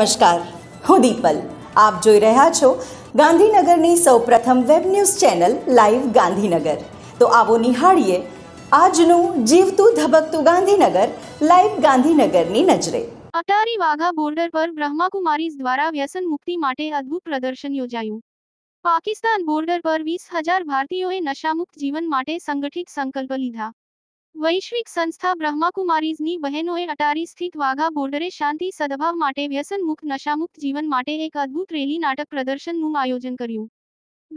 નમસ્કાર હું દીપલ આપ જોઈ રહ્યા છો ગાંધીનગરની સૌપ્રથમ web news channel live Gandhinagar તો આવો નિહાળીએ આજનું જીવતું ધબકતું ગાંધીનગર લાઈવ ગાંધીનગરની નજરે અટારી વાઘા બોર્ડર પર બ્રહ્માકુમારીઝ દ્વારા વ્યસન મુક્તિ માટે અદ્ભુત પ્રદર્શન યોજાયું પાકિસ્તાન બોર્ડર પર વીસ હજાર ભારતીયોએ નશામુક્ત જીવન માટે સંગઠિત સંકલ્પ લીધા વૈશ્વિક સંસ્થા બ્રહ્માકુમારીઝની બહેનોએ અટારી સ્થિત વાઘા બોર્ડરે શાંતિ સદભાવ માટે વ્યસનમુક્ત નશામુક્ત જીવન માટે એક અદ્ભુત રેલી નાટક પ્રદર્શનનું આયોજન કર્યું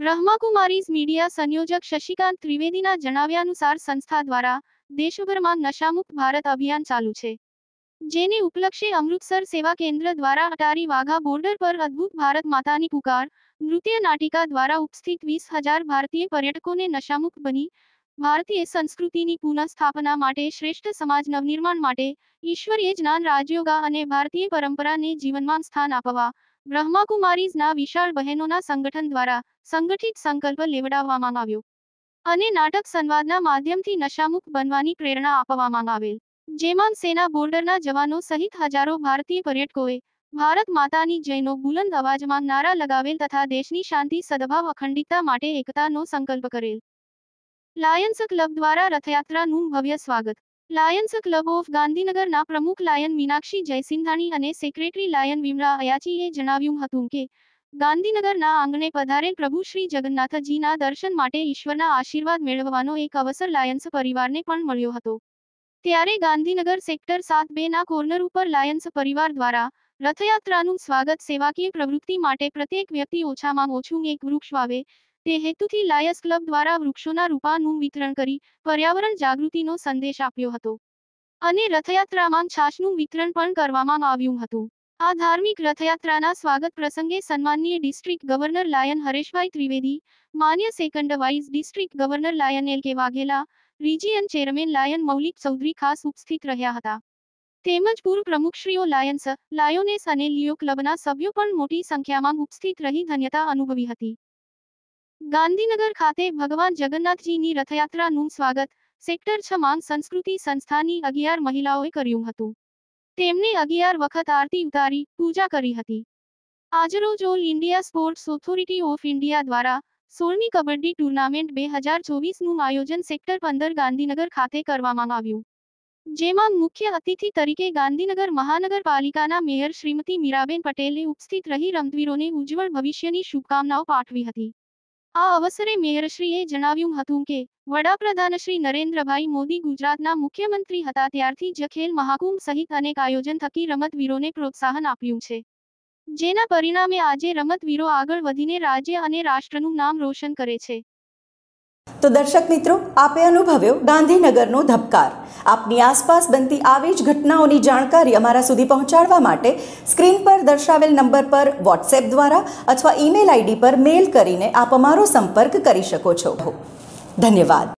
બ્રહ્માકુમારીઝ મીડિયા સંયોજક શશિકાંત ત્રિવેદીના જણાવ્યાનુસાર સંસ્થા દ્વારા દેશભરમાં નશામુક્ત ભારત અભિયાન ચાલુ છે જેને ઉપલક્ષે અમૃતસર સેવા કેન્દ્ર દ્વારા અટારી વાઘા બોર્ડર પર અદ્ભુત ભારત માતાની પુકાર નૃત્ય નાટિકા દ્વારા ઉપસ્થિત વીસ હજાર ભારતીય પર્યટકોને નશામુક્ત બની ભારતીય સંસ્કૃતિની પુનઃસ્થાપના માટે શ્રેષ્ઠ સમાજ નવનિર્માણ માટે ઈશ્વરીય જ્ઞાન રાજયોગા અને ભારતીય પરંપરાને જીવનમાં સ્થાન આપવા બ્રહ્માકુમારીઝના વિશાળ બહેનોના સંગઠન દ્વારા સંગઠિત સંકલ્પ લેવડાવવામાં આવ્યો અને નાટક સંવાદના માધ્યમથી નશામુક્ત બનવાની પ્રેરણા આપવામાં આવેલ જેમાં સેના બોર્ડરના જવાનો સહિત હજારો ભારતીય પર્યટકોએ ભારત માતાની જયનો બુલંદ અવાજમાં નારા લગાવેલ તથા દેશની શાંતિ સદભાવ અખંડિતતા માટે એકતાનો સંકલ્પ કરેલ લાયન્સ ક્લબ દ્વારા રથયાત્રાનું ભવ્ય સ્વાગત લાયન્સ ક્લબ ઓફ ગાંધીનગરના પ્રમુખ લાયન મીનાક્ષી જયસિંધાણી અને સેક્રેટરી લાયન વિમરા અયાચીએ જણાવ્યું હતું કે ગાંધીનગરના આંગણે પધારેલ પ્રભુ શ્રી જગન્નાથજીના દર્શન માટે ઈશ્વરના આશીર્વાદ મેળવવાનો એક અવસર લાયન્સ પરિવારને પણ મળ્યો હતો ત્યારે ગાંધીનગર સેક્ટર સાત બેના કોર્નર ઉપર લાયન્સ પરિવાર દ્વારા રથયાત્રાનું સ્વાગત સેવાકીય પ્રવૃત્તિ માટે પ્રત્યેક વ્યક્તિ ઓછામાં ઓછું એક વૃક્ષ વાવે તે હેતુથી લાયસ ક્લબ દ્વારા વૃક્ષોના રૂપાનું વિતરણ કરી પર્યાવરણ જાગૃતિનો સંદેશ આપ્યો હતો અને રથયાત્રામાં છાશનું વિતરણ પણ કરવામાં આવ્યું હતું આ ધાર્મિક રથયાત્રાના સ્વાગત પ્રસંગે સન્માનીય district governor lion Hareshbhai Trivedi માન્ય second vice district governor lion L K Vaghela region chairman lion Maulik Chaudhary ખાસ ઉપસ્થિત રહ્યા હતા તેમજ પૂર્વ પ્રમુખશ્રીઓ લાયન્સ લાયોનેસ અને લિયો ક્લબના સભ્યો પણ મોટી સંખ્યામાં ઉપસ્થિત રહી ધન્યતા અનુભવી હતી ગાંધીનગર ખાતે ભગવાન જગન્નાથજીની રથયાત્રાનું સ્વાગત સેક્ટર છ માં સંસ્કૃતિ સંસ્થાની અગિયાર મહિલાઓએ કર્યું હતું તેમને અગિયાર વખત આરતી ઉતારી પૂજા કરી હતી આજરોજ all India sports authority of India દ્વારા સોળમી કબડ્ડી ટુર્નામેન્ટ બે હજાર ચોવીસનું આયોજન સેક્ટર પંદર ગાંધીનગર ખાતે કરવામાં આવ્યું જેમાં મુખ્ય અતિથિ તરીકે ગાંધીનગર મહાનગરપાલિકાના મેયર શ્રીમતી મીરાબેન પટેલે ઉપસ્થિત રહી રમતવીરોને ઉજ્જવળ ભવિષ્યની શુભકામનાઓ પાઠવી હતી આ અવસરે મેયરશ્રીએ જણાવ્યું હતું કે વડાપ્રધાન શ્રી નરેન્દ્રભાઈ મોદી ગુજરાતના મુખ્યમંત્રી હતા ત્યારથી જ ખેલ મહાકુંભ સહિત અનેક આયોજન થકી રમતવીરોને પ્રોત્સાહન આપ્યું છે જેના પરિણામે આજે રમતવીરો આગળ વધીને રાજ્ય અને રાષ્ટ્રનું નામ રોશન કરે છે તો દર્શક મિત્રો આપે અનુભવ્યો ગાંધીનગરનો ધબકાર આપની આસપાસ બનતી આવી જ ઘટનાઓની જાણકારી અમારા સુધી પહોંચાડવા માટે સ્ક્રીન પર દર્શાવેલ નંબર પર વોટ્સએપ દ્વારા અથવા ઈમેલ આઈડી પર મેલ કરીને આપ અમારો સંપર્ક કરી શકો છો ધન્યવાદ